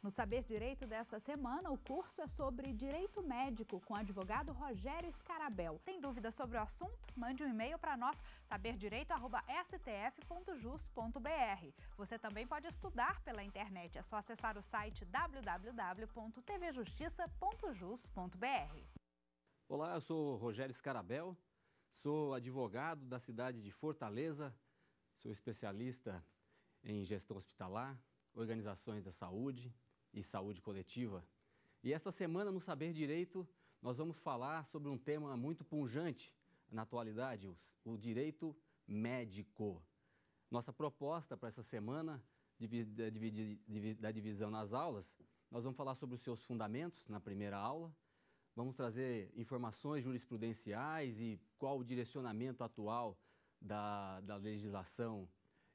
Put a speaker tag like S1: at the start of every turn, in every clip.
S1: No Saber Direito desta semana, o curso é sobre direito médico com o advogado Rogério Scarabel. Tem dúvidas sobre o assunto? Mande um e-mail para nós, saberdireito@stf.jus.br. Você também pode estudar pela internet, é só acessar o site www.tvjustiça.jus.br. Olá, eu sou Rogério Scarabel, sou advogado da cidade de Fortaleza, sou especialista em gestão hospitalar, organizações da saúde, e saúde coletiva. E esta semana, no Saber Direito, nós vamos falar sobre um tema muito punjante na atualidade: o direito médico. Nossa proposta para essa semana da divisão nas aulas, nós vamos falar sobre os seus fundamentos na primeira aula, vamos trazer informações jurisprudenciais e qual o direcionamento atual da, da legislação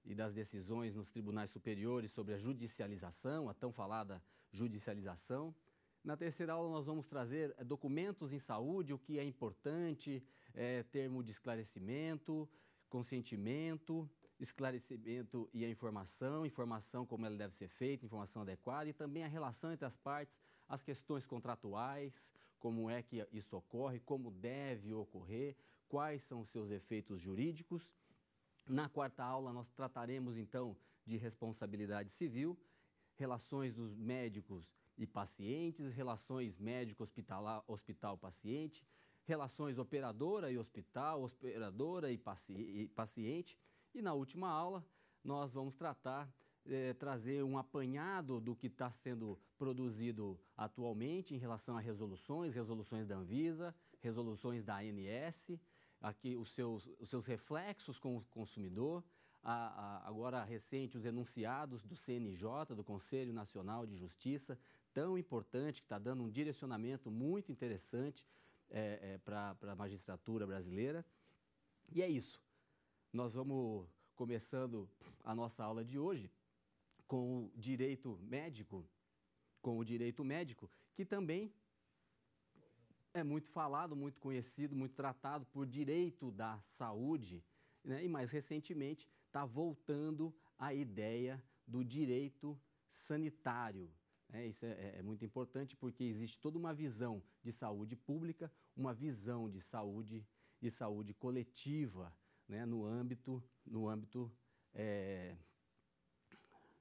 S1: e das decisões nos tribunais superiores sobre a judicialização, a tão falada judicialização. Na terceira aula, nós vamos trazer eh, documentos em saúde, o que é importante, é, termo de esclarecimento, consentimento, esclarecimento e a informação, informação como ela deve ser feita, informação adequada e também a relação entre as partes, as questões contratuais, como é que isso ocorre, como deve ocorrer, quais são os seus efeitos jurídicos. Na quarta aula, nós trataremos então de responsabilidade civil, relações dos médicos e pacientes, relações médico-hospital-paciente, relações operadora e hospital, operadora e, paci e paciente. E na última aula, nós vamos tratar é, trazer um apanhado do que está sendo produzido atualmente em relação a resoluções, resoluções da Anvisa, resoluções da ANS, aqui os seus, os seus reflexos com o consumidor, a, a, agora recente os enunciados do CNJ, do Conselho Nacional de Justiça, tão importante, que está dando um direcionamento muito interessante é, é, para a magistratura brasileira. E é isso. Nós vamos começando a nossa aula de hoje com o direito médico, com o direito médico, que também é muito falado, muito conhecido, muito tratado por direito da saúde, né? e mais recentemente está voltando a ideia do direito sanitário. Né? É, isso é, é muito importante porque existe toda uma visão de saúde pública, uma visão de saúde e saúde coletiva né, no âmbito, no âmbito, é,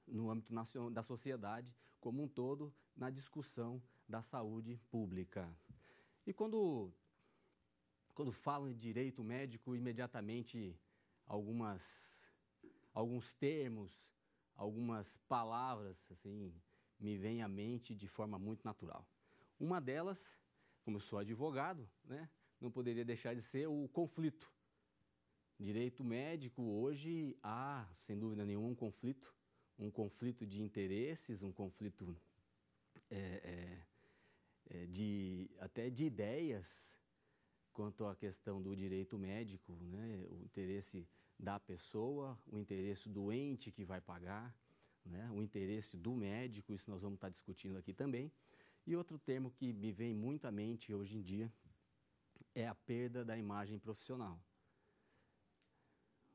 S1: no âmbito nacional, da sociedade como um todo na discussão da saúde pública. E quando, quando falam em direito médico, imediatamente algumas, alguns termos, algumas palavras assim me vêm à mente de forma muito natural. Uma delas, como eu sou advogado, né, não poderia deixar de ser o conflito. Direito médico hoje há, sem dúvida nenhuma, um conflito, um conflito de interesses, um conflito é, é, é, de, até de ideias quanto à questão do direito médico, né? o interesse da pessoa, o interesse do ente que vai pagar, né? o interesse do médico, isso nós vamos estar discutindo aqui também. E outro termo que me vem muito à mente hoje em dia é a perda da imagem profissional.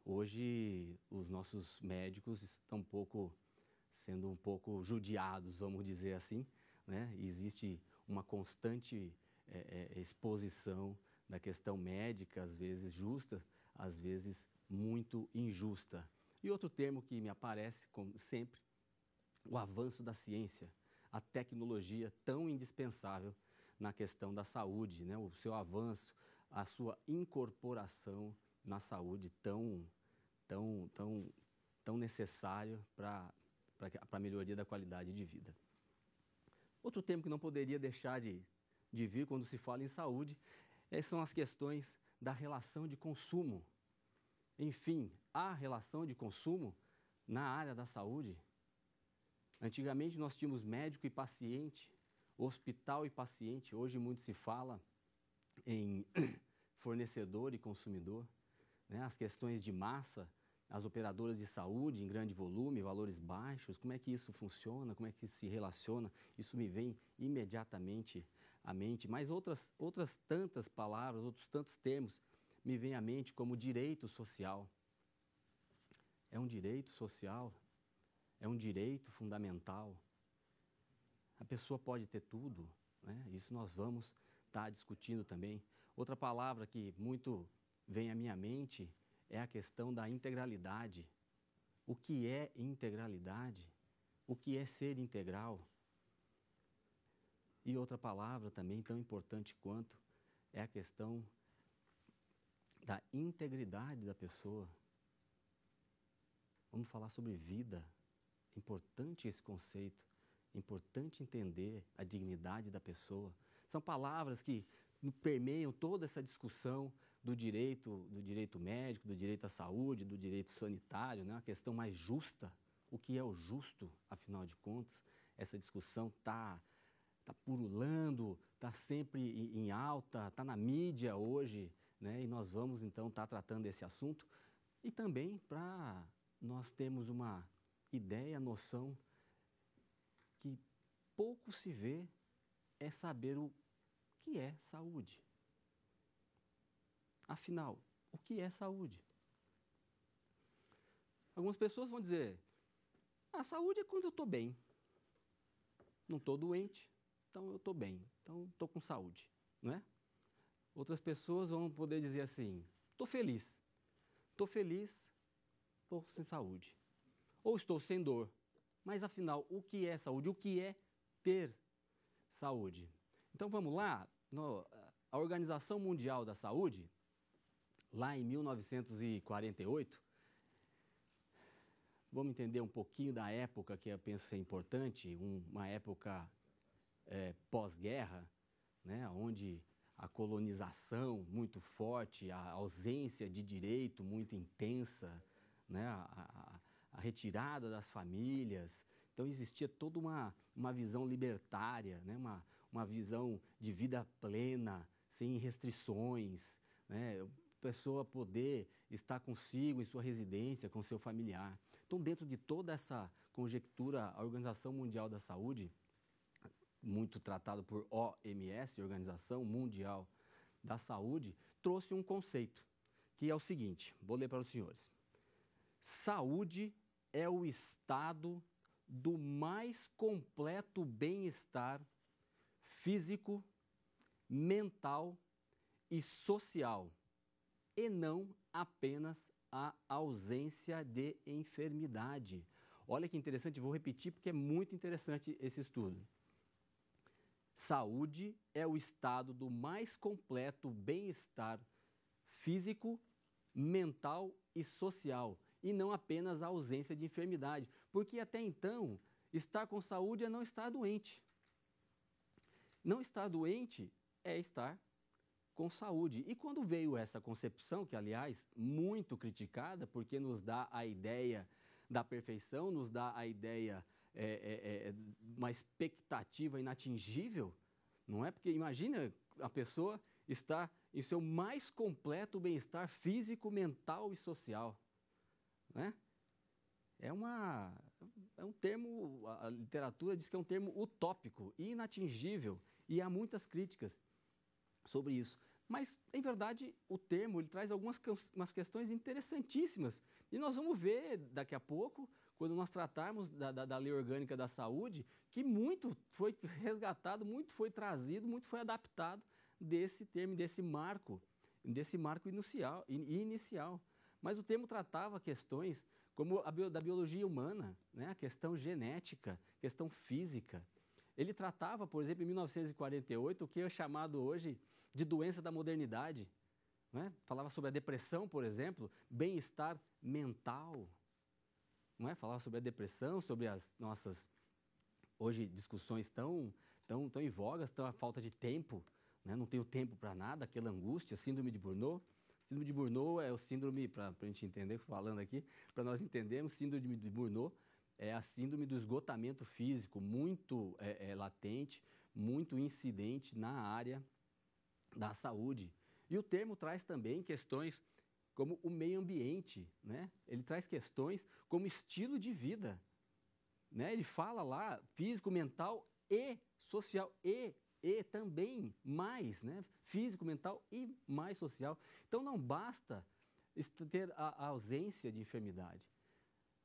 S1: Hoje os nossos médicos estão um pouco sendo um pouco judiados, vamos dizer assim, né? Existe uma constante é, é, exposição da questão médica, às vezes justa, às vezes muito injusta. E outro termo que me aparece, como sempre, o avanço da ciência, a tecnologia tão indispensável na questão da saúde, né? o seu avanço, a sua incorporação na saúde tão, tão, tão, tão necessário para a melhoria da qualidade de vida. Outro tema que não poderia deixar de, de vir quando se fala em saúde eh, são as questões da relação de consumo. Enfim, há relação de consumo na área da saúde. Antigamente nós tínhamos médico e paciente, hospital e paciente. Hoje muito se fala em fornecedor e consumidor. Né? As questões de massa, as operadoras de saúde em grande volume, valores baixos, como é que isso funciona, como é que isso se relaciona, isso me vem imediatamente à mente. Mas outras, outras tantas palavras, outros tantos termos me vêm à mente como direito social. É um direito social, é um direito fundamental. A pessoa pode ter tudo, né? isso nós vamos estar tá discutindo também. Outra palavra que muito vem à minha mente é a questão da integralidade. O que é integralidade? O que é ser integral? E outra palavra também tão importante quanto é a questão da integridade da pessoa. Vamos falar sobre vida. Importante esse conceito. Importante entender a dignidade da pessoa. São palavras que permeiam toda essa discussão do direito, do direito médico, do direito à saúde, do direito sanitário, né? uma questão mais justa. O que é o justo, afinal de contas? Essa discussão está tá purulando, está sempre em alta, está na mídia hoje, né? e nós vamos então estar tá tratando esse assunto. E também para nós termos uma ideia, noção que pouco se vê é saber o que é saúde. Afinal, o que é saúde? Algumas pessoas vão dizer: a saúde é quando eu estou bem. Não estou doente, então eu estou bem, então estou com saúde, não é? Outras pessoas vão poder dizer assim: estou feliz, estou feliz, estou sem saúde, ou estou sem dor. Mas afinal, o que é saúde? O que é ter saúde? Então vamos lá, no, a Organização Mundial da Saúde lá em 1948. Vamos entender um pouquinho da época que eu penso ser importante, um, uma época é, pós-guerra, né, onde a colonização muito forte, a ausência de direito muito intensa, né, a, a, a retirada das famílias. Então existia toda uma, uma visão libertária, né, uma, uma visão de vida plena, sem restrições. Né? pessoa poder estar consigo em sua residência, com seu familiar. Então, dentro de toda essa conjectura, a Organização Mundial da Saúde, muito tratado por OMS, Organização Mundial da Saúde, trouxe um conceito que é o seguinte: vou ler para os senhores. Saúde é o estado do mais completo bem-estar físico, mental e social e não apenas a ausência de enfermidade. Olha que interessante, vou repetir porque é muito interessante esse estudo. Saúde é o estado do mais completo bem-estar físico, mental e social, e não apenas a ausência de enfermidade, porque até então estar com saúde é não estar doente. Não estar doente é estar com saúde. E quando veio essa concepção, que aliás, muito criticada, porque nos dá a ideia da perfeição, nos dá a ideia, é, é, é, uma expectativa inatingível, não é? Porque imagina a pessoa estar em seu mais completo bem-estar físico, mental e social, né? É, uma, é um termo, a literatura diz que é um termo utópico, inatingível, e há muitas críticas sobre isso. Mas, em verdade, o termo ele traz algumas umas questões interessantíssimas. E nós vamos ver daqui a pouco, quando nós tratarmos da, da, da lei orgânica da saúde, que muito foi resgatado, muito foi trazido, muito foi adaptado desse termo, desse marco, desse marco inicial. inicial. Mas o termo tratava questões como a bio, da biologia humana, né? a questão genética, questão física, ele tratava, por exemplo, em 1948, o que é chamado hoje de doença da modernidade. É? Falava sobre a depressão, por exemplo, bem-estar mental. Não é? Falava sobre a depressão, sobre as nossas, hoje, discussões tão, tão, tão em voga, tão a falta de tempo. Não, né? não tenho tempo para nada, aquela angústia, síndrome de Burnout. Síndrome de Burnout é o síndrome, para a gente entender, falando aqui, para nós entendermos, síndrome de Burnout é a síndrome do esgotamento físico, muito é, é, latente, muito incidente na área da saúde. E o termo traz também questões como o meio ambiente, né? ele traz questões como estilo de vida. Né? Ele fala lá físico, mental e social, e, e também mais, né? físico, mental e mais social. Então não basta ter a, a ausência de enfermidade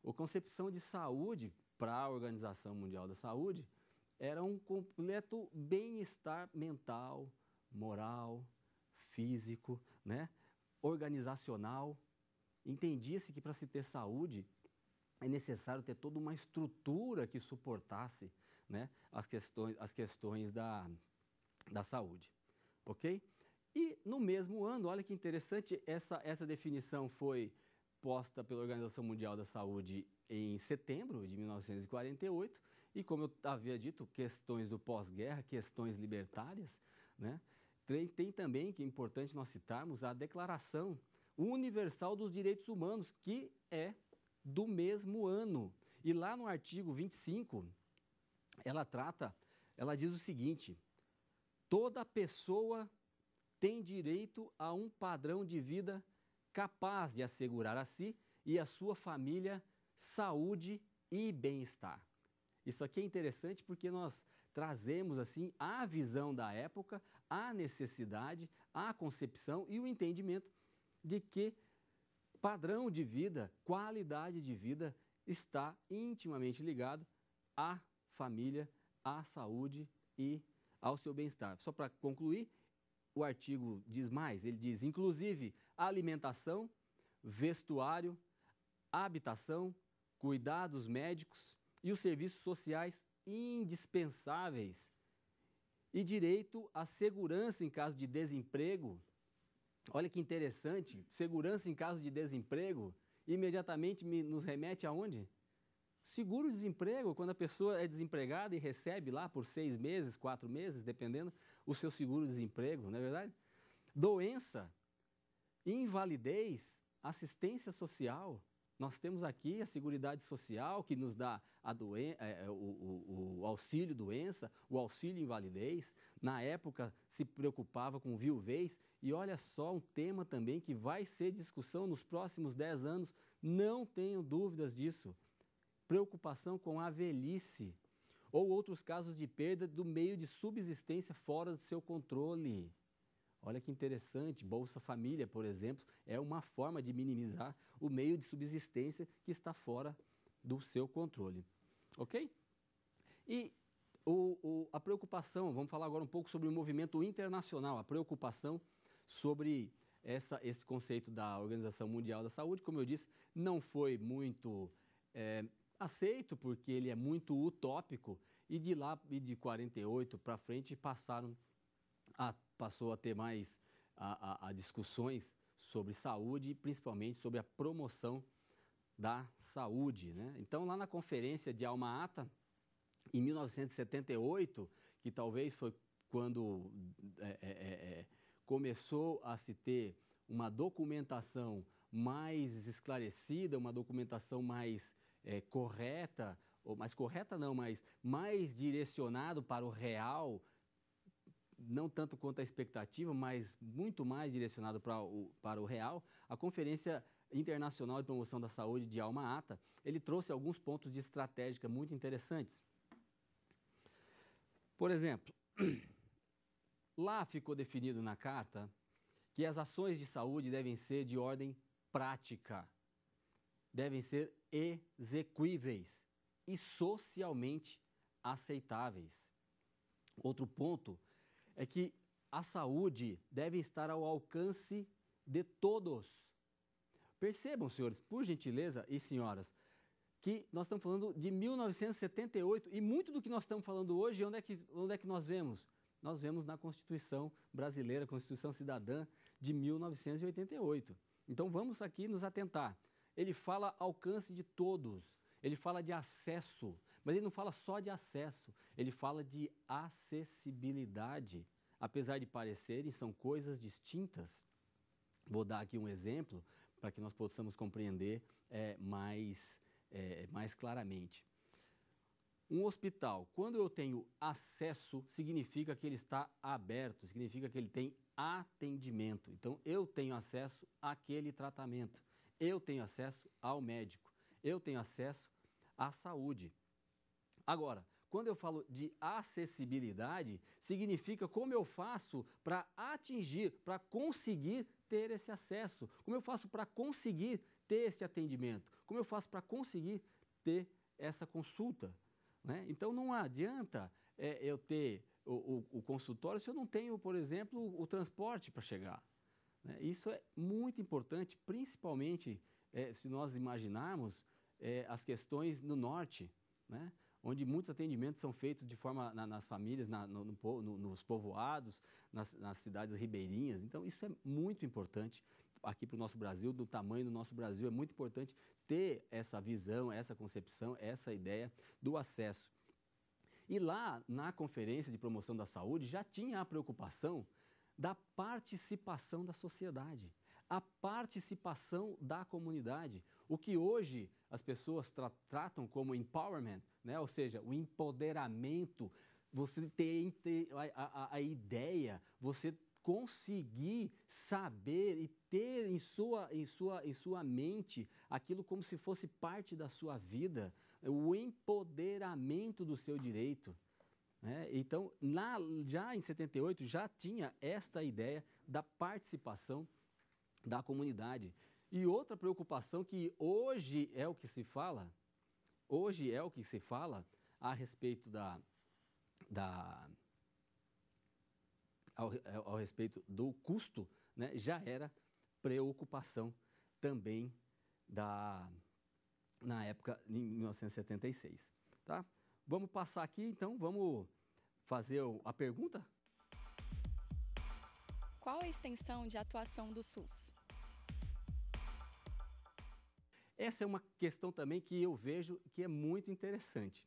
S1: a concepção de saúde para a Organização Mundial da Saúde era um completo bem-estar mental, moral, físico, né? organizacional. Entendia-se que para se ter saúde é necessário ter toda uma estrutura que suportasse né, as questões, as questões da, da saúde. Ok? E no mesmo ano, olha que interessante, essa, essa definição foi posta pela Organização Mundial da Saúde em setembro de 1948 e, como eu havia dito, questões do pós-guerra, questões libertárias, né? Tem, tem, também, que é importante nós citarmos, a Declaração Universal dos Direitos Humanos, que é do mesmo ano. E lá no artigo 25, ela trata, ela diz o seguinte: toda pessoa tem direito a um padrão de vida capaz de assegurar a si e à sua família saúde e bem-estar. Isso aqui é interessante porque nós trazemos assim a visão da época, a necessidade, a concepção e o entendimento de que padrão de vida, qualidade de vida está intimamente ligado à família, à saúde e ao seu bem-estar. Só para concluir, o artigo diz mais, ele diz inclusive alimentação, vestuário, habitação, cuidados médicos e os serviços sociais indispensáveis e direito à segurança em caso de desemprego. Olha que interessante, segurança em caso de desemprego imediatamente me, nos remete aonde? Seguro-desemprego, quando a pessoa é desempregada e recebe lá por seis meses, quatro meses, dependendo, o seu seguro-desemprego, não é verdade? Doença, invalidez, assistência social. Nós temos aqui a Seguridade Social, que nos dá doen é, é, o, o, o, auxílio doença, o auxílio invalidez. Na época, se preocupava com viuvez. E olha só um tema também que vai ser discussão nos próximos 10 anos. Não tenho dúvidas disso. Preocupação com a velhice ou outros casos de perda do meio de subsistência fora do seu controle. Olha que interessante, Bolsa Família, por exemplo, é uma forma de minimizar o meio de subsistência que está fora do seu controle. Ok? E o, o, a preocupação, vamos falar agora um pouco sobre o movimento internacional, a preocupação sobre essa, esse conceito da Organização Mundial da Saúde, como eu disse, não foi muito é, aceito, porque ele é muito utópico, e de lá, e de 48 para frente, passaram a passou a ter mais a, a, a discussões sobre saúde e principalmente sobre a promoção da saúde. Né? Então, lá na conferência de Alma Ata, em 1978, que talvez foi quando é, é, é, é, começou a se ter uma documentação mais esclarecida, uma documentação mais é, correta, ou mais correta não, mas mais direcionado para o real não tanto quanto a expectativa, mas muito mais direcionado para o, para o real, a Conferência Internacional de Promoção da Saúde de Alma Ata, ele trouxe alguns pontos de estratégica muito interessantes. Por exemplo, lá ficou definido na carta que as ações de saúde devem ser de ordem prática, devem ser executíveis e socialmente aceitáveis. Outro ponto é que a saúde deve estar ao alcance de todos. Percebam, senhores, por gentileza e senhoras, que nós estamos falando de 1978 e muito do que nós estamos falando hoje, onde é que, onde é que nós vemos? Nós vemos na Constituição brasileira, Constituição Cidadã de 1988. Então vamos aqui nos atentar. Ele fala alcance de todos, ele fala de acesso, mas ele não fala só de acesso, ele fala de acessibilidade. Apesar de parecerem, são coisas distintas. Vou dar aqui um exemplo para que nós possamos compreender é, mais, é, mais claramente. Um hospital, quando eu tenho acesso, significa que ele está aberto, significa que ele tem atendimento. Então, eu tenho acesso àquele tratamento, eu tenho acesso ao médico, eu tenho acesso à saúde. Agora, quando eu falo de acessibilidade, significa como eu faço para atingir, para conseguir ter esse acesso, como eu faço para conseguir ter esse atendimento, como eu faço para conseguir ter essa consulta. Né? Então não adianta é, eu ter o, o, o, consultório se eu não tenho, por exemplo, o, o transporte para chegar. Né? Isso é muito importante, principalmente é, se nós imaginarmos é, as questões no norte. Né? onde muitos atendimentos são feitos de forma na, nas famílias, na, no, no, nos povoados, nas, nas cidades ribeirinhas. Então, isso é muito importante aqui para o nosso Brasil, do tamanho do nosso Brasil. É muito importante ter essa visão, essa concepção, essa ideia do acesso. E lá, na Conferência de Promoção da Saúde, já tinha a preocupação da participação da sociedade, a participação da comunidade. O que hoje as pessoas tra tratam como empowerment, né? Ou seja, o empoderamento, você ter a, a, a ideia, você conseguir saber e ter em sua, em, sua, em sua mente aquilo como se fosse parte da sua vida, o empoderamento do seu direito. Né? Então, na, já em 78, já tinha esta ideia da participação da comunidade. E outra preocupação que hoje é o que se fala, hoje é o que se fala a respeito da, da ao, é, ao respeito do custo, né, já era preocupação também da na época em 1976, tá? Vamos passar aqui, então, vamos fazer a pergunta. Qual a extensão de atuação do SUS? Essa é uma questão também que eu vejo que é muito interessante.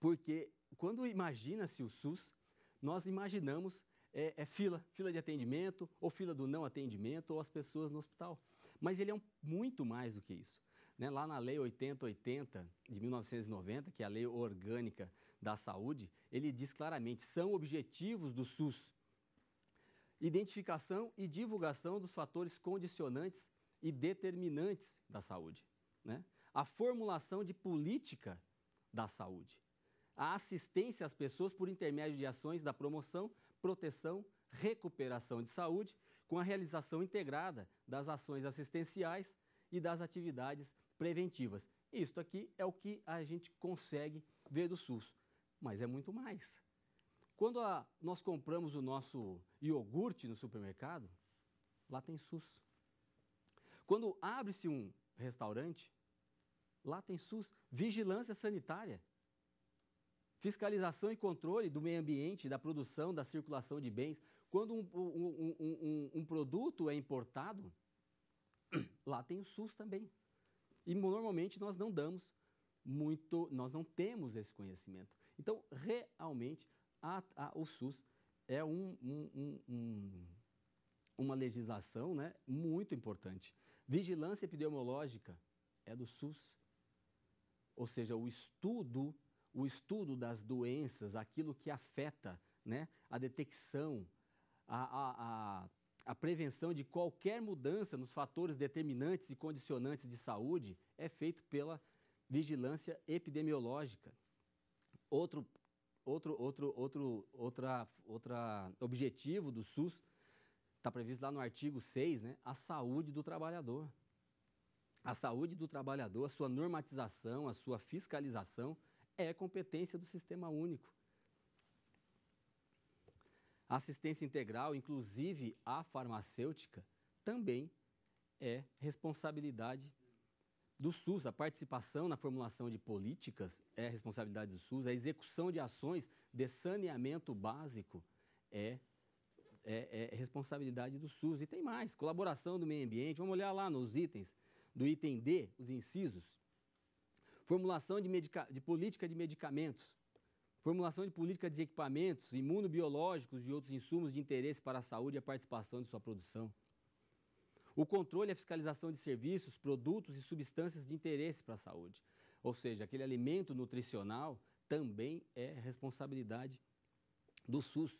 S1: Porque quando imagina-se o SUS, nós imaginamos é, é, fila, fila de atendimento, ou fila do não atendimento, ou as pessoas no hospital. Mas ele é um, muito mais do que isso. Né? Lá na Lei 8080 de 1990, que é a Lei Orgânica da Saúde, ele diz claramente: são objetivos do SUS identificação e divulgação dos fatores condicionantes e determinantes da saúde, né? a formulação de política da saúde, a assistência às pessoas por intermédio de ações da promoção, proteção, recuperação de saúde, com a realização integrada das ações assistenciais e das atividades preventivas. Isto aqui é o que a gente consegue ver do SUS, mas é muito mais. Quando a, nós compramos o nosso iogurte no supermercado, lá tem SUS. Quando abre-se um restaurante, lá tem SUS, vigilância sanitária, fiscalização e controle do meio ambiente, da produção, da circulação de bens. Quando um, um, um, um produto é importado, lá tem o SUS também. E normalmente nós não damos muito, nós não temos esse conhecimento. Então, realmente, a, a, o SUS é um, um, um, uma legislação né, muito importante. Vigilância epidemiológica é do SUS. Ou seja, o estudo, o estudo das doenças, aquilo que afeta né, a detecção, a, a, a, a prevenção de qualquer mudança nos fatores determinantes e condicionantes de saúde é feito pela vigilância epidemiológica. Outro, outro, outro, outro outra, outra objetivo do SUS está previsto lá no artigo 6, né, a saúde do trabalhador. A saúde do trabalhador, a sua normatização, a sua fiscalização é competência do sistema único. A assistência integral, inclusive a farmacêutica, também é responsabilidade do SUS. A participação na formulação de políticas é responsabilidade do SUS, a execução de ações de saneamento básico é é, é responsabilidade do SUS. E tem mais, colaboração do meio ambiente. Vamos olhar lá nos itens do item D, os incisos. Formulação de, de política de medicamentos. Formulação de política de equipamentos, imunobiológicos e outros insumos de interesse para a saúde e a participação de sua produção. O controle e a fiscalização de serviços, produtos e substâncias de interesse para a saúde. Ou seja, aquele alimento nutricional também é responsabilidade do SUS.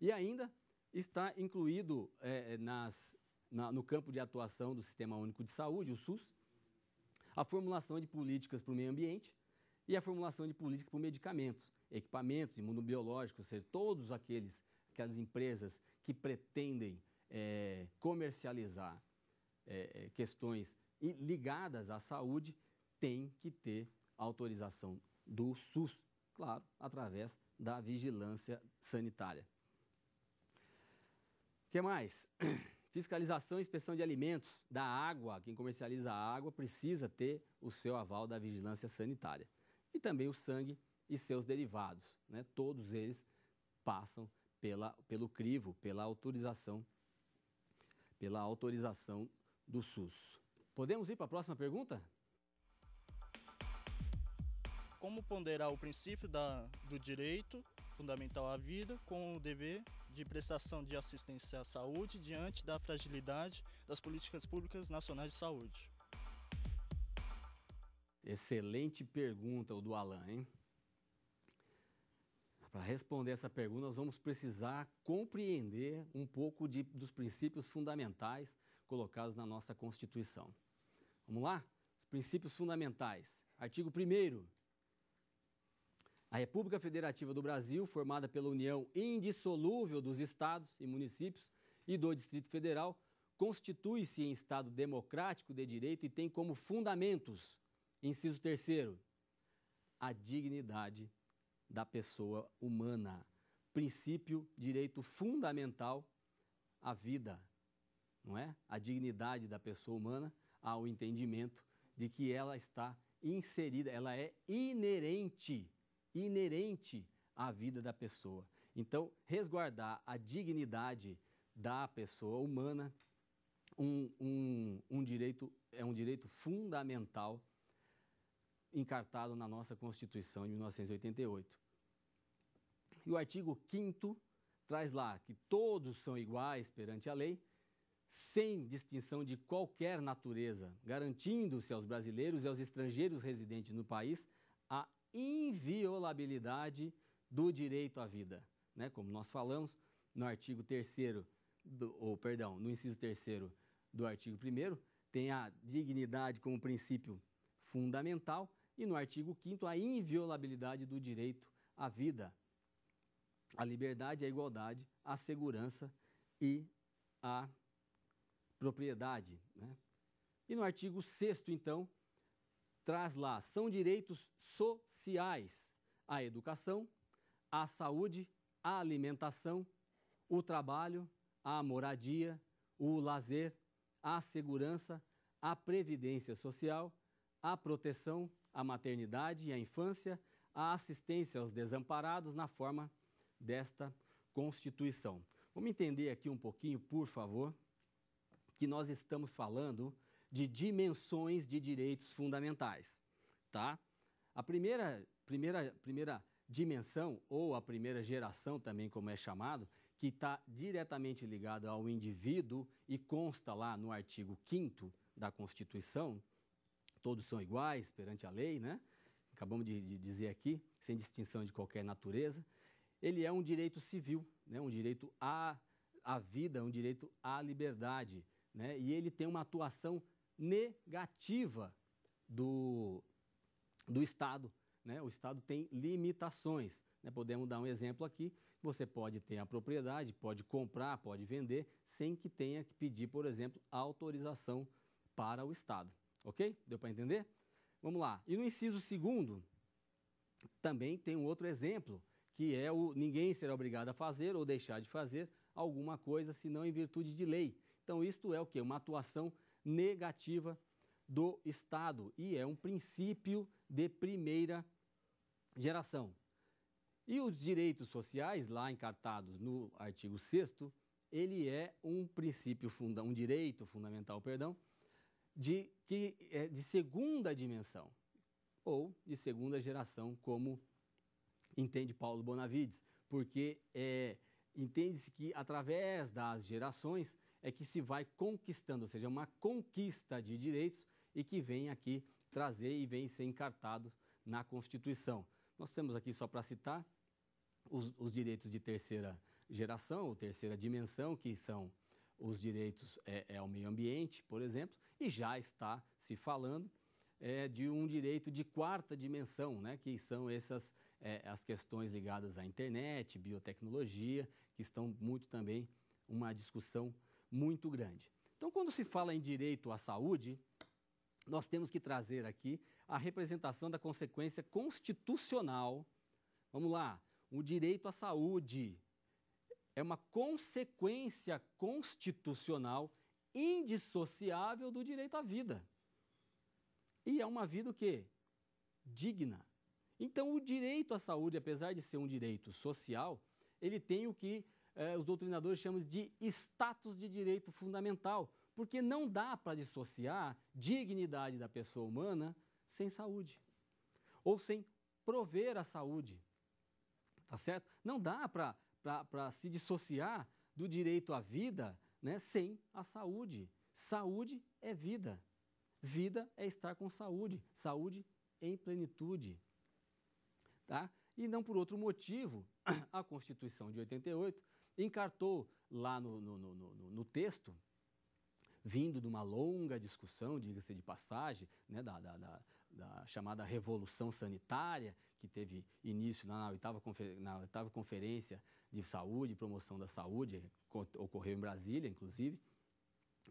S1: E ainda está incluído é, é, nas, na, no campo de atuação do Sistema Único de Saúde, o SUS, a formulação de políticas para o meio ambiente e a formulação de políticas para medicamentos, equipamentos, imunobiológicos, ou seja, todos aqueles, aquelas empresas que pretendem é, comercializar é, é questões ligadas à saúde têm que ter autorização do SUS, claro, através da vigilância sanitária. O que mais? Fiscalização e inspeção de alimentos, da água. Quem comercializa a água precisa ter o seu aval da vigilância sanitária. E também o sangue e seus derivados. Né? Todos eles passam pela, pelo crivo, pela autorização, pela autorização do SUS. Podemos ir para a próxima pergunta? Como ponderar o princípio da, do direito fundamental à vida com o dever de prestação de assistência à saúde diante da fragilidade das políticas públicas nacionais de saúde? Excelente pergunta, o do Alan, Para responder essa pergunta, nós vamos precisar compreender um pouco de, dos princípios fundamentais colocados na nossa Constituição. Vamos lá? Os princípios fundamentais. Artigo 1 a República Federativa do Brasil, formada pela união indissolúvel dos estados e municípios e do Distrito Federal, constitui-se em Estado democrático de direito e tem como fundamentos, inciso terceiro, a dignidade da pessoa humana, princípio, direito fundamental à vida, não é? A dignidade da pessoa humana ao entendimento de que ela está inserida, ela é inerente inerente à vida da pessoa. Então, resguardar a dignidade da pessoa humana um, um, um direito, é um direito fundamental encartado na nossa Constituição de 1988. E o artigo 5 traz lá que todos são iguais perante a lei, sem distinção de qualquer natureza, garantindo-se aos brasileiros e aos estrangeiros residentes no país inviolabilidade do direito à vida. Né? Como nós falamos no artigo 3 ou perdão, no inciso 3 do artigo 1 tem a dignidade como princípio fundamental e no artigo 5 a inviolabilidade do direito à vida, à liberdade, à igualdade, à segurança e à propriedade. Né? E no artigo 6 então, traz lá, são direitos sociais, a educação, a saúde, a alimentação, o trabalho, a moradia, o lazer, a segurança, a previdência social, a proteção, a maternidade e a infância, a assistência aos desamparados na forma desta Constituição. Vamos entender aqui um pouquinho, por favor, que nós estamos falando de dimensões de direitos fundamentais, tá? A primeira, primeira, primeira dimensão, ou a primeira geração também como é chamado, que está diretamente ligada ao indivíduo e consta lá no artigo 5 da Constituição, todos são iguais perante a lei, né? Acabamos de, de dizer aqui, sem distinção de qualquer natureza, ele é um direito civil, né? um direito à, à vida, um direito à liberdade. Né? E ele tem uma atuação negativa do, do Estado. Né? O Estado tem limitações. Né? Podemos dar um exemplo aqui: você pode ter a propriedade, pode comprar, pode vender, sem que tenha que pedir, por exemplo, autorização para o Estado. Ok? Deu para entender? Vamos lá. E no inciso segundo, também tem um outro exemplo, que é o ninguém será obrigado a fazer ou deixar de fazer alguma coisa, senão em virtude de lei. Então, isto é o que? Uma atuação negativa do Estado e é um princípio de primeira geração. E os direitos sociais, lá encartados no artigo 6 ele é um princípio, funda, um direito fundamental, perdão, de, que, é de segunda dimensão ou de segunda geração, como entende Paulo Bonavides, porque é, entende-se que através das gerações é que se vai conquistando, ou seja, é uma conquista de direitos e que vem aqui trazer e vem ser encartado na Constituição. Nós temos aqui, só para citar, os, os, direitos de terceira geração, ou terceira dimensão, que são os direitos é, é ao meio ambiente, por exemplo, e já está se falando é, de um direito de quarta dimensão, né, que são essas é, as questões ligadas à internet, biotecnologia, que estão muito também uma discussão muito grande. Então, quando se fala em direito à saúde, nós temos que trazer aqui a representação da consequência constitucional. Vamos lá, o direito à saúde é uma consequência constitucional indissociável do direito à vida. E é uma vida o quê? Digna. Então, o direito à saúde, apesar de ser um direito social, ele tem o que eh, os doutrinadores chamam de status de direito fundamental, porque não dá para dissociar dignidade da pessoa humana sem saúde ou sem prover a saúde. Tá certo? Não dá para se dissociar do direito à vida né, sem a saúde. Saúde é vida. Vida é estar com saúde, saúde em plenitude. Tá? E não por outro motivo, a Constituição de 88 encartou lá no, no, no, no texto, vindo de uma longa discussão, diga-se de passagem, né, da, da, da, da, chamada revolução sanitária, que teve início na oitava, na oitava Conferência de Saúde, Promoção da Saúde, ocorreu em Brasília, inclusive,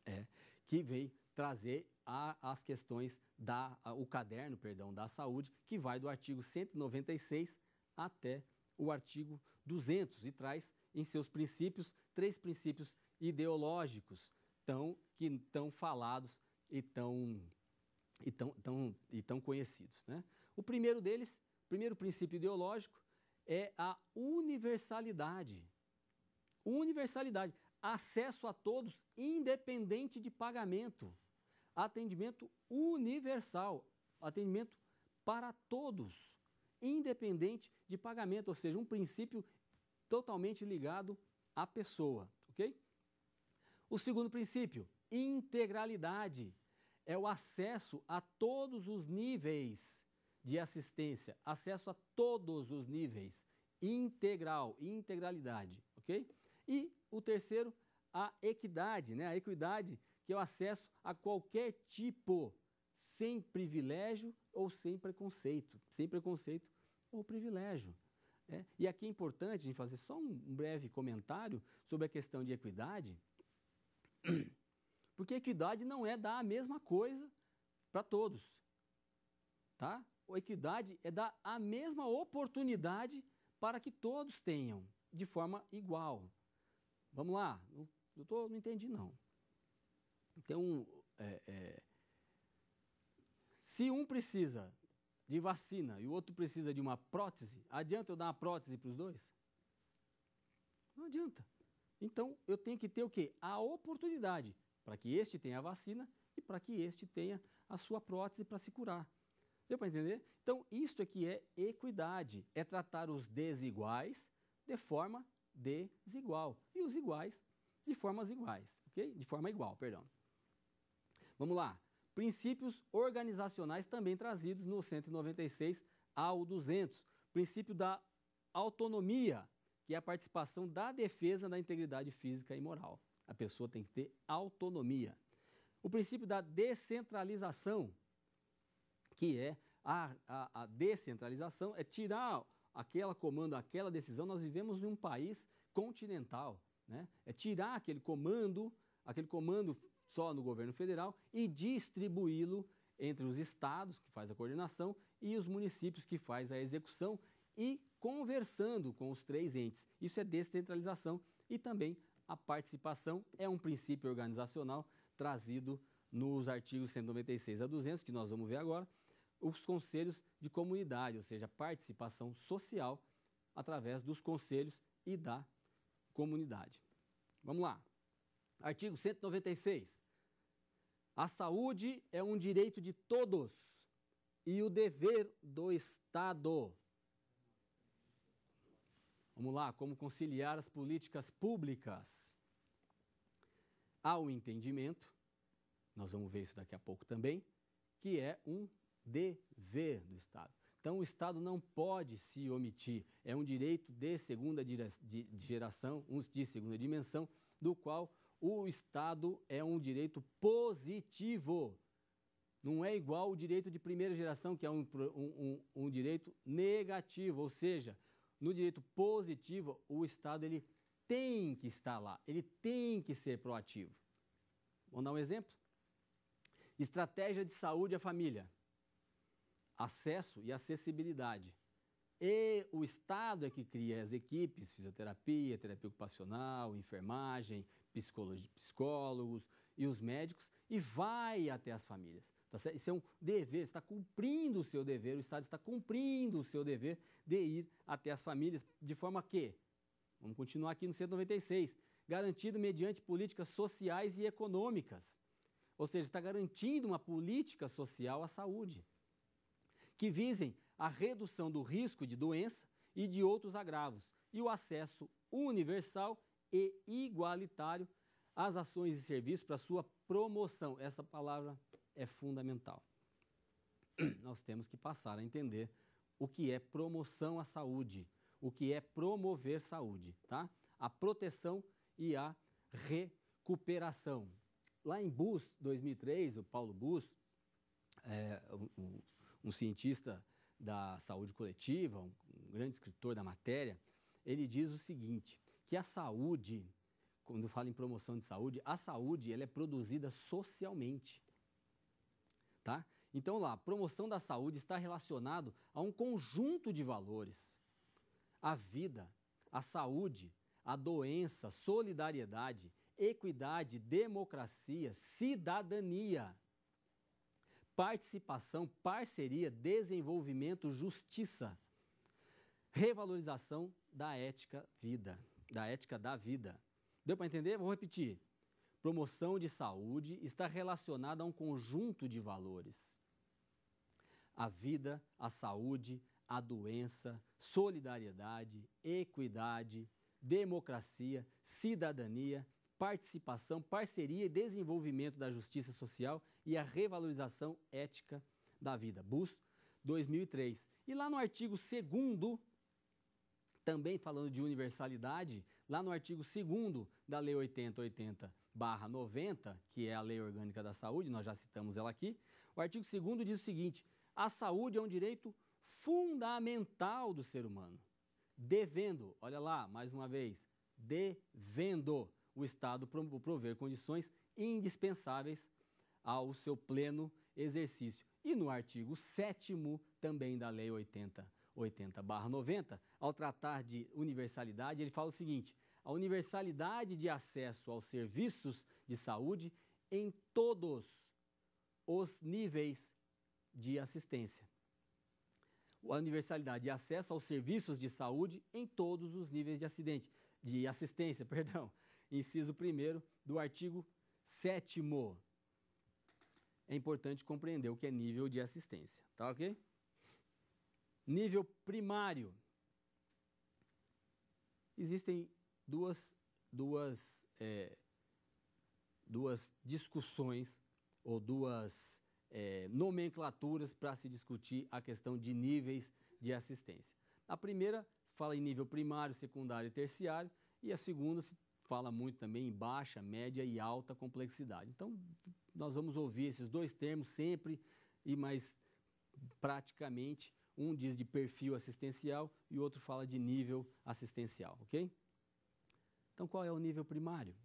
S1: é, que veio trazer a, as questões da a, o caderno, perdão, da saúde, que vai do artigo 196 até o artigo 200 e traz em seus princípios três princípios ideológicos tão, que tão falados e tão, e tão, tão, e tão conhecidos. Né? O primeiro deles, o primeiro princípio ideológico, é a universalidade. Universalidade, acesso a todos, independente de pagamento. Atendimento universal, atendimento para todos, independente de pagamento, ou seja, um princípio totalmente ligado à pessoa, ok? O segundo princípio, integralidade, é o acesso a todos os níveis de assistência, acesso a todos os níveis, integral, integralidade, ok? E o terceiro, a equidade, né? A equidade que é o acesso a qualquer tipo, sem privilégio ou sem preconceito, sem preconceito ou privilégio. É, e aqui é importante a gente fazer só um, um breve comentário sobre a questão de equidade, porque equidade não é dar a mesma coisa para todos. Tá? O equidade é dar a mesma oportunidade para que todos tenham, de forma igual. Vamos lá, eu, eu tô, não entendi não. Então, é, é, se um precisa de vacina e o outro precisa de uma prótese, adianta eu dar uma prótese para os dois? Não adianta. Então, eu tenho que ter o quê? A oportunidade para que este tenha a vacina e para que este tenha a sua prótese para se curar. Deu para entender? Então, isto aqui é equidade, é tratar os desiguais de forma desigual e os iguais de formas iguais, ok? De forma igual, perdão. Vamos lá. Princípios organizacionais também trazidos no 196 ao 200. Princípio da autonomia, que é a participação da defesa da integridade física e moral. A pessoa tem que ter autonomia. O princípio da descentralização, que é a, a, a descentralização, é tirar aquela comando, aquela decisão. Nós vivemos em um país continental, né? É tirar aquele comando, aquele comando só no governo federal e distribuí-lo entre os estados, que faz a coordenação, e os municípios, que faz a execução, e conversando com os três entes. Isso é descentralização e também a participação é um princípio organizacional trazido nos artigos 196 a 200, que nós vamos ver agora, os conselhos de comunidade, ou seja, participação social através dos conselhos e da comunidade. Vamos lá. Artigo 196. A saúde é um direito de todos e o dever do Estado. Vamos lá, como conciliar as políticas públicas? Ao entendimento, nós vamos ver isso daqui a pouco também, que é um dever do Estado. Então, o Estado não pode se omitir. É um direito de segunda geração, uns de segunda dimensão, do qual o Estado é um direito positivo. Não é igual o direito de primeira geração, que é um, um, um, direito negativo. Ou seja, no direito positivo, o Estado ele tem que estar lá, ele tem que ser proativo. Vamos dar um exemplo? Estratégia de saúde à família, acesso e acessibilidade. E o Estado é que cria as equipes, fisioterapia, terapia ocupacional, enfermagem, psicólogos e os médicos e vai até as famílias. Tá certo? Isso é um dever, está cumprindo o seu dever, o Estado está cumprindo o seu dever de ir até as famílias, de forma que, vamos continuar aqui no 196, garantido mediante políticas sociais e econômicas. Ou seja, está garantindo uma política social à saúde, que visem a redução do risco de doença e de outros agravos e o acesso universal e igualitário as ações e serviços para sua promoção. Essa palavra é fundamental. Nós temos que passar a entender o que é promoção à saúde, o que é promover saúde, tá? A proteção e a recuperação. Lá em Bus, 2003, o Paulo Bus, é, um, um cientista da saúde coletiva, um grande escritor da matéria, ele diz o seguinte: que a saúde, quando fala em promoção de saúde, a saúde ela é produzida socialmente. Tá? Então lá, promoção da saúde está relacionado a um conjunto de valores. A vida, a saúde, a doença, solidariedade, equidade, democracia, cidadania, participação, parceria, desenvolvimento, justiça, revalorização da ética vida da ética da vida. Deu para entender? Vou repetir. Promoção de saúde está relacionada a um conjunto de valores: a vida, a saúde, a doença, solidariedade, equidade, democracia, cidadania, participação, parceria e desenvolvimento da justiça social e a revalorização ética da vida. BUS 2003. E lá no artigo 2 também falando de universalidade, lá no artigo 2 da Lei 8080-90, que é a Lei Orgânica da Saúde, nós já citamos ela aqui, o artigo 2 diz o seguinte: a saúde é um direito fundamental do ser humano, devendo, olha lá, mais uma vez, devendo o Estado prover condições indispensáveis ao seu pleno exercício. E no artigo 7 também da Lei 80 80/90, ao tratar de universalidade, ele fala o seguinte: a universalidade de acesso aos serviços de saúde em todos os níveis de assistência. A universalidade de acesso aos serviços de saúde em todos os níveis de acidente, de assistência, perdão. Inciso 1 do artigo 7 é importante compreender o que é nível de assistência, tá OK? Nível primário. Existem duas, duas, é, duas discussões ou duas é, nomenclaturas para se discutir a questão de níveis de assistência. A primeira fala em nível primário, secundário e terciário, e a segunda se fala muito também em baixa, média e alta complexidade. Então, nós vamos ouvir esses dois termos sempre e mais praticamente um diz de perfil assistencial e o outro fala de nível assistencial, ok? Então, qual é o nível primário?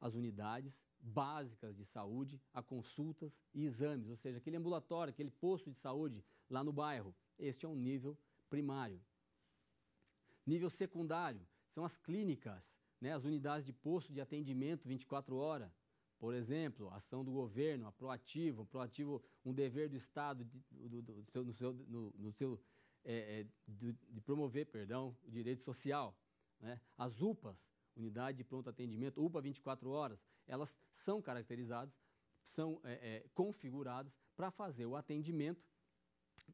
S1: As unidades básicas de saúde, a consultas e exames, ou seja, aquele ambulatório, aquele posto de saúde lá no bairro. Este é um nível primário. Nível secundário são as clínicas, né, as unidades de posto de atendimento 24 horas, por exemplo, ação do governo, a proativo, proativo, um dever do Estado de, no seu, no, seu, é, é, de, promover perdão, o direito social. Né? As UPAs, Unidade de Pronto Atendimento, UPA 24 horas, elas são caracterizadas, são é, é, configuradas para fazer o atendimento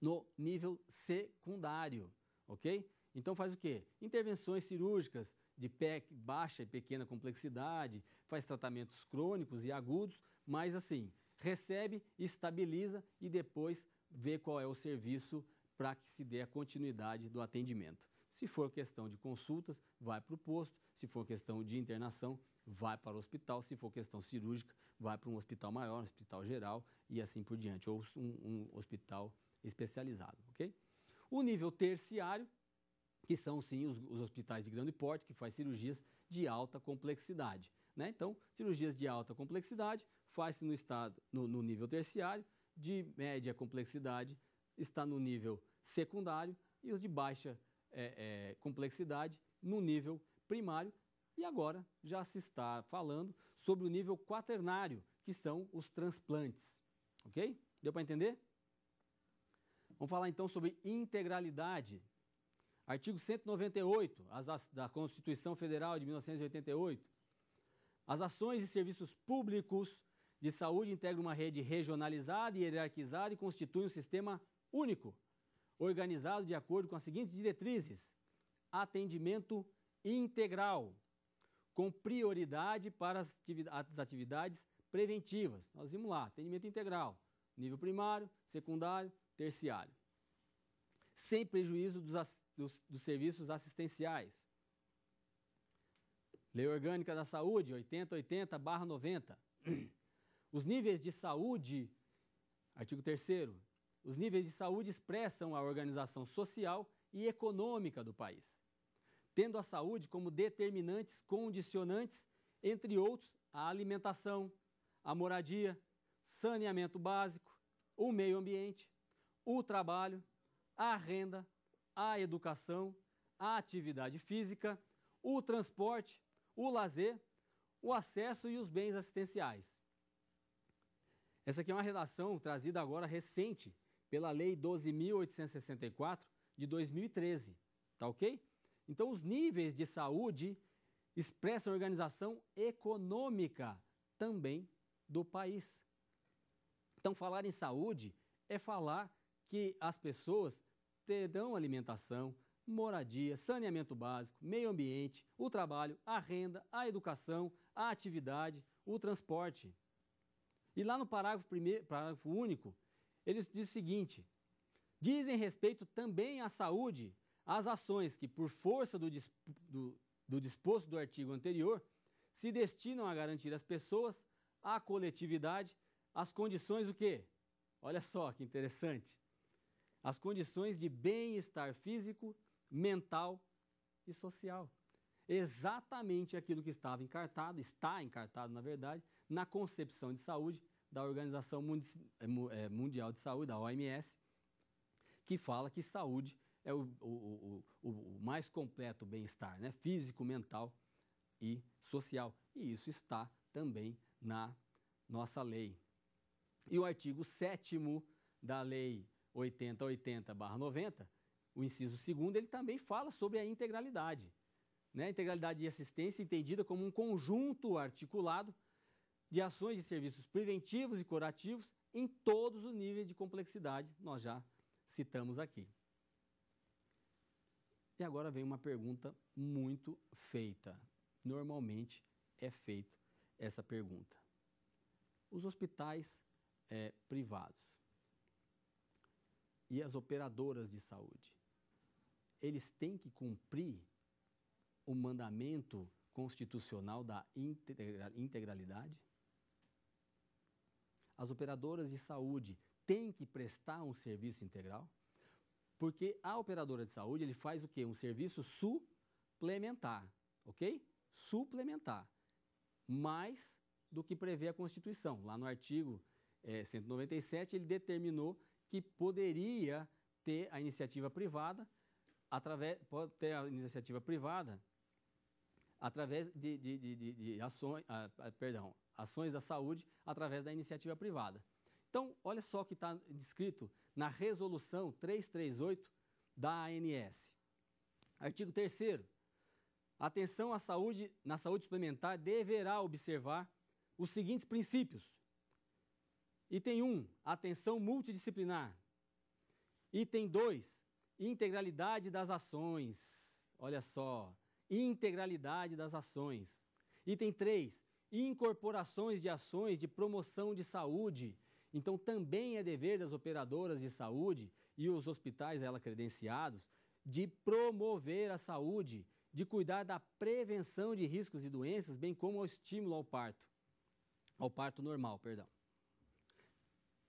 S1: no nível secundário, ok? Então faz o quê? Intervenções cirúrgicas, de baixa e pequena complexidade, faz tratamentos crônicos e agudos, mas assim, recebe, estabiliza e depois vê qual é o serviço para que se dê a continuidade do atendimento. Se for questão de consultas, vai para o posto, se for questão de internação, vai para o hospital, se for questão cirúrgica, vai para um hospital maior, um hospital geral e assim por diante, ou um, um hospital especializado, ok? O nível terciário que são sim os, os, hospitais de grande porte, que faz cirurgias de alta complexidade. Né? Então, cirurgias de alta complexidade faz-se no, estado, no, no nível terciário, de média complexidade está no nível secundário e os de baixa é, é, complexidade no nível primário. E agora já se está falando sobre o nível quaternário, que são os transplantes. Ok? Deu para entender? Vamos falar então sobre integralidade Artigo 198 as, da Constituição Federal de 1988. As ações e serviços públicos de saúde integram uma rede regionalizada e hierarquizada e constituem um sistema único, organizado de acordo com as seguintes diretrizes: atendimento integral, com prioridade para as atividades preventivas. Nós vimos lá, atendimento integral, nível primário, secundário, terciário. Sem prejuízo dos, dos, dos serviços assistenciais. Lei Orgânica da Saúde, 8080-90. Os níveis de saúde, artigo 3 os níveis de saúde expressam a organização social e econômica do país, tendo a saúde como determinantes condicionantes, entre outros, a alimentação, a moradia, saneamento básico, o meio ambiente, o trabalho, a renda, a educação, a atividade física, o transporte, o lazer, o acesso e os bens assistenciais. Essa aqui é uma redação trazida agora recente pela Lei 12.864 de 2013, tá ok? Então, os níveis de saúde expressam a organização econômica também do país. Então, falar em saúde é falar que as pessoas terão alimentação, moradia, saneamento básico, meio ambiente, o trabalho, a renda, a educação, a atividade, o transporte. E lá no parágrafo, primeiro, parágrafo único, ele diz o seguinte: dizem respeito também à saúde as ações que, por força do, do, do disposto do artigo anterior, se destinam a garantir às pessoas, à coletividade, as condições o quê? Olha só que interessante as condições de bem-estar físico, mental e social. Exatamente aquilo que estava encartado, está encartado, na verdade, na concepção de saúde da Organização é, é, Mundial de Saúde, da OMS, que fala que saúde é o, o, o, o mais completo bem-estar, né? físico, mental e social. E isso está também na nossa lei. E o artigo 7 da Lei 8080-90, o inciso segundo, ele também fala sobre a integralidade. Né? Integralidade de assistência entendida como um conjunto articulado de ações e serviços preventivos e curativos em todos os níveis de complexidade, nós já citamos aqui. E agora vem uma pergunta muito feita. Normalmente é feito essa pergunta. Os hospitais é, privados e as operadoras de saúde. Eles têm que cumprir o mandamento constitucional da integralidade? As operadoras de saúde têm que prestar um serviço integral? Porque a operadora de saúde ele faz o quê? Um serviço suplementar, ok? Suplementar, mais do que prevê a Constituição. Lá no artigo é, eh, 197 ele determinou que poderia ter a iniciativa privada através pode ter a iniciativa privada através de, de, de, de ações ah, ah, perdão ações da saúde através da iniciativa privada então olha só o que está descrito na resolução 338 da ANS artigo 3 atenção à saúde na saúde suplementar deverá observar os seguintes princípios Item 1, atenção multidisciplinar. Item 2, integralidade das ações. Olha só, integralidade das ações. Item 3, incorporações de ações de promoção de saúde. Então, também é dever das operadoras de saúde e os hospitais ela credenciados de promover a saúde, de cuidar da prevenção de riscos e doenças, bem como ao estímulo ao parto, ao parto normal, perdão.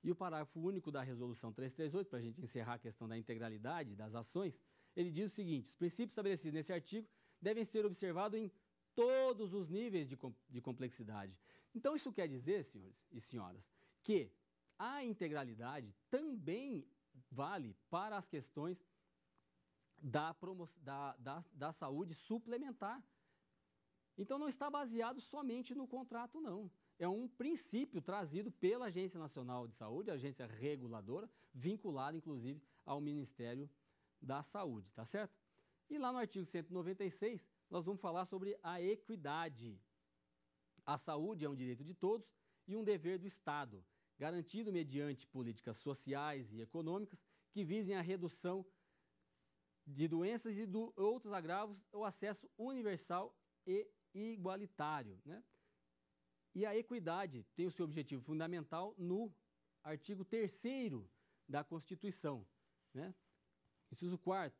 S1: E o parágrafo único da resolução 338, para a gente encerrar a questão da integralidade das ações, ele diz o seguinte: os princípios estabelecidos nesse artigo devem ser observados em todos os níveis de, de complexidade. Então, isso quer dizer, senhores e senhoras, que a integralidade também vale para as questões da, promo, da, da, da saúde suplementar. Então, não está baseado somente no contrato, não é um princípio trazido pela Agência Nacional de Saúde, agência reguladora, vinculada inclusive ao Ministério da Saúde, tá certo? E lá no artigo 196, nós vamos falar sobre a equidade. A saúde é um direito de todos e um dever do Estado, garantido mediante políticas sociais e econômicas que visem a redução de doenças e de do outros agravos, o acesso universal e igualitário. Né? E a equidade tem o seu objetivo fundamental no artigo 3 da Constituição. Né? Inciso 4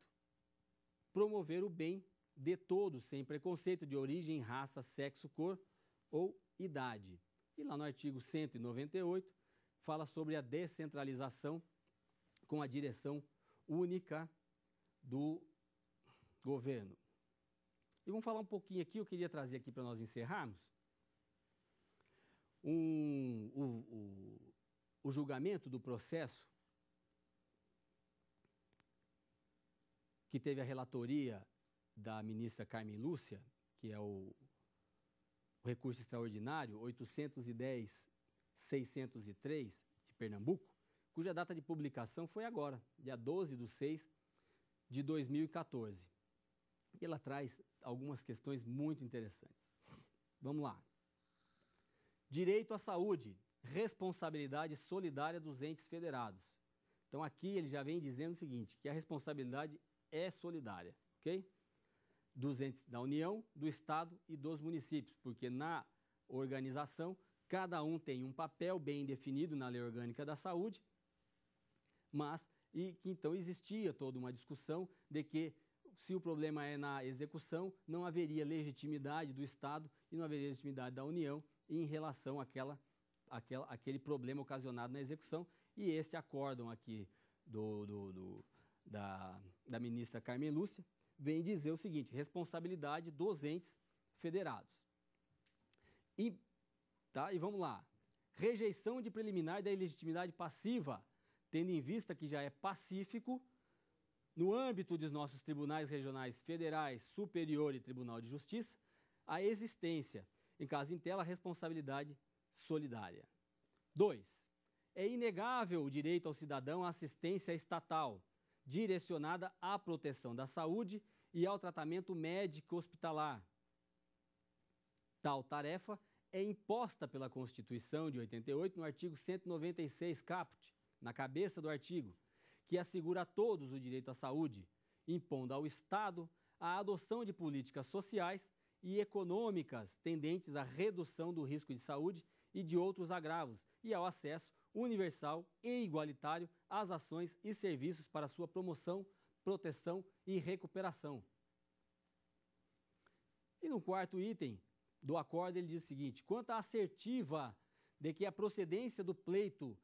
S1: promover o bem de todos, sem preconceito de origem, raça, sexo, cor ou idade. E lá no artigo 198, fala sobre a descentralização com a direção única do governo. E vamos falar um pouquinho aqui, eu queria trazer aqui para nós encerrarmos, um, o, o, o julgamento do processo que teve a relatoria da ministra Carmen Lúcia, que é o, o recurso extraordinário 810-603 de Pernambuco, cuja data de publicação foi agora, dia 12 de 6 de 2014. E ela traz algumas questões muito interessantes. Vamos lá. Direito à saúde, responsabilidade solidária dos entes federados. Então aqui ele já vem dizendo o seguinte, que a responsabilidade é solidária, ok? Dos entes da União, do Estado e dos municípios, porque na organização cada um tem um papel bem definido na Lei Orgânica da Saúde, mas e que então existia toda uma discussão de que se o problema é na execução, não haveria legitimidade do Estado e não haveria legitimidade da União em relação àquela, àquela, àquele problema ocasionado na execução. E este acórdão aqui do, do, do, da, da ministra Carmen Lúcia vem dizer o seguinte, responsabilidade dos entes federados. E, tá, e vamos lá. Rejeição de preliminar da ilegitimidade passiva, tendo em vista que já é pacífico, no âmbito dos nossos tribunais regionais federais, superior e Tribunal de Justiça, a existência em casa em tela, responsabilidade solidária. 2. É inegável o direito ao cidadão à assistência estatal, direcionada à proteção da saúde e ao tratamento médico hospitalar. Tal tarefa é imposta pela Constituição de 88, no artigo 196, caput, na cabeça do artigo, que assegura a todos o direito à saúde, impondo ao Estado a adoção de políticas sociais e econômicas tendentes à redução do risco de saúde e de outros agravos e ao acesso universal e igualitário às ações e serviços para sua promoção, proteção e recuperação. E no quarto item do acordo, ele diz o seguinte: quanto à assertiva de que a procedência do pleito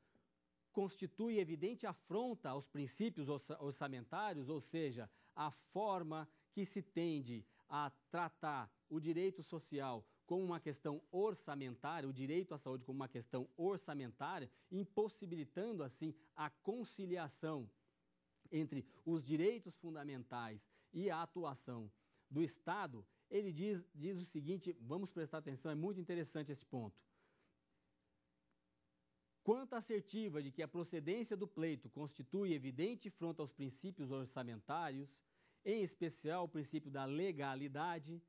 S1: constitui evidente afronta aos princípios orçamentários, ou seja, a forma que se tende a tratar o direito social como uma questão orçamentária, o direito à saúde como uma questão orçamentária, impossibilitando assim a conciliação entre os direitos fundamentais e a atuação do Estado, ele diz, diz o seguinte: vamos prestar atenção, é muito interessante esse ponto. Quanto assertiva de que a procedência do pleito constitui evidente fronte aos princípios orçamentários, em especial o princípio da legalidade,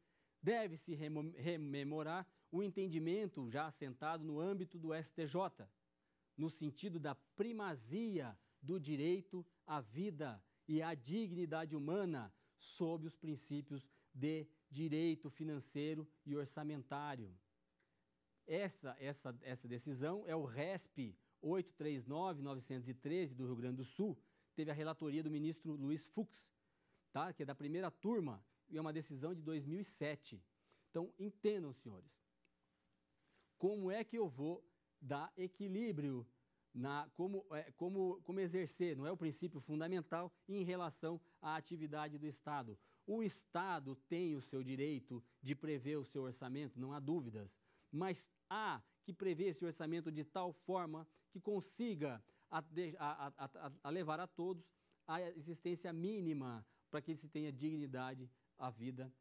S1: deve-se rememorar o entendimento já assentado no âmbito do STJ, no sentido da primazia do direito à vida e à dignidade humana sob os princípios de direito financeiro e orçamentário. Essa, essa, essa decisão é o RESP 839-913 do Rio Grande do Sul, teve a relatoria do ministro Luiz Fux, tá? que é da primeira turma e é uma decisão de 2007. Então, entendam, senhores, como é que eu vou dar equilíbrio na como, é, como, como exercer, não é o princípio fundamental em relação à atividade do Estado. O Estado tem o seu direito de prever o seu orçamento, não há dúvidas, mas há que prever esse orçamento de tal forma que consiga a, a, a, a levar a todos a existência mínima para que se tenha dignidade a vida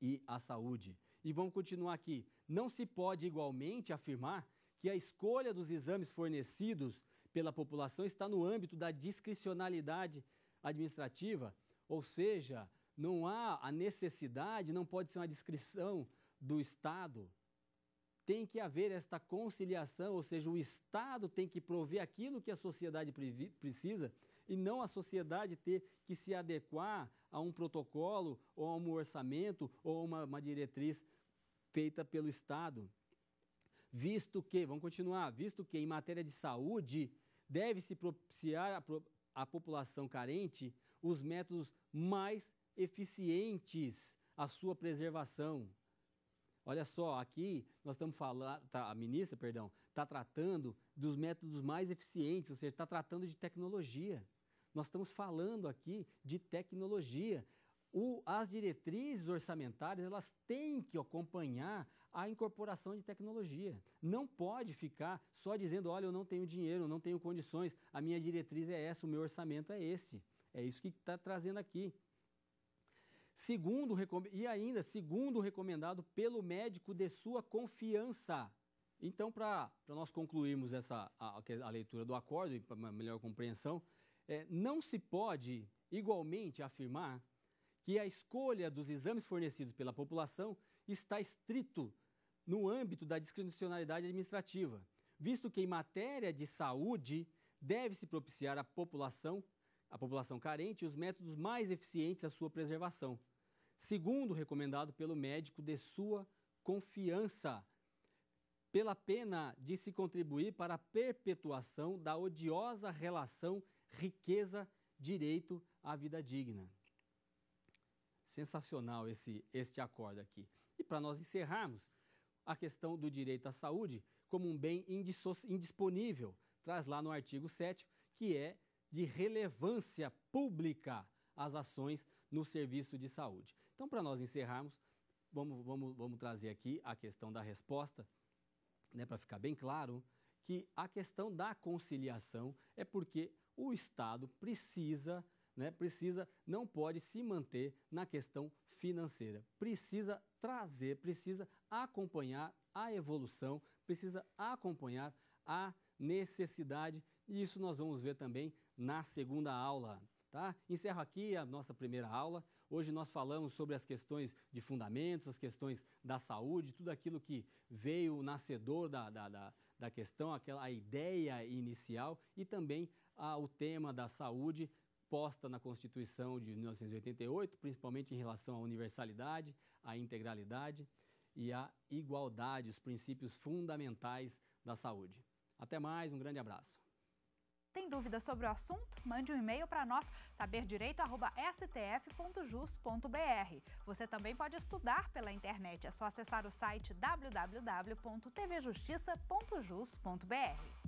S1: e a saúde. E vamos continuar aqui. Não se pode igualmente afirmar que a escolha dos exames fornecidos pela população está no âmbito da discricionalidade administrativa, ou seja, não há a necessidade, não pode ser uma discrição do Estado. Tem que haver esta conciliação, ou seja, o Estado tem que prover aquilo que a sociedade precisa e não a sociedade ter que se adequar a um protocolo ou a um orçamento ou uma, uma diretriz feita pelo Estado. Visto que, vamos continuar, visto que em matéria de saúde deve-se propiciar à população carente os métodos mais eficientes à sua preservação. Olha só, aqui nós estamos falando, tá, a ministra, perdão, está tratando dos métodos mais eficientes, ou seja, está tratando de tecnologia. Nós estamos falando aqui de tecnologia. O, as diretrizes orçamentárias elas têm que acompanhar a incorporação de tecnologia. Não pode ficar só dizendo, olha, eu não tenho dinheiro, eu não tenho condições, a minha diretriz é essa, o meu orçamento é esse. É isso que está trazendo aqui. Segundo, e ainda, segundo recomendado pelo médico de sua confiança. Então, para nós concluirmos essa, a, a leitura do acordo e para melhor compreensão, é, não se pode igualmente afirmar que a escolha dos exames fornecidos pela população está estrito no âmbito da discricionalidade administrativa, visto que em matéria de saúde deve-se propiciar à população, a população carente, os métodos mais eficientes à sua preservação, segundo recomendado pelo médico de sua confiança, pela pena de se contribuir para a perpetuação da odiosa relação riqueza, direito à vida digna. Sensacional esse este acordo aqui. E para nós encerrarmos, a questão do direito à saúde como um bem indisponível, traz lá no artigo 7, que é de relevância pública as ações no serviço de saúde. Então, para nós encerrarmos, vamos, vamos, vamos trazer aqui a questão da resposta, né, para ficar bem claro que a questão da conciliação é porque o Estado precisa, né, precisa, não pode se manter na questão financeira. Precisa trazer, precisa acompanhar a evolução, precisa acompanhar a necessidade. E isso nós vamos ver também na segunda aula. Tá? Encerro aqui a nossa primeira aula. Hoje nós falamos sobre as questões de fundamentos, as questões da saúde, tudo aquilo que veio nascedor da, da, da, da questão, aquela a ideia inicial e também ao o tema da saúde posta na Constituição de 1988, principalmente em relação à universalidade, à integralidade e à igualdade, os princípios fundamentais da saúde. Até mais, um grande abraço. Tem dúvidas sobre o assunto? Mande um e-mail para nós, saberdireito.stf.jus.br. Você também pode estudar pela internet. É só acessar o site www.tvjustiça.jus.br.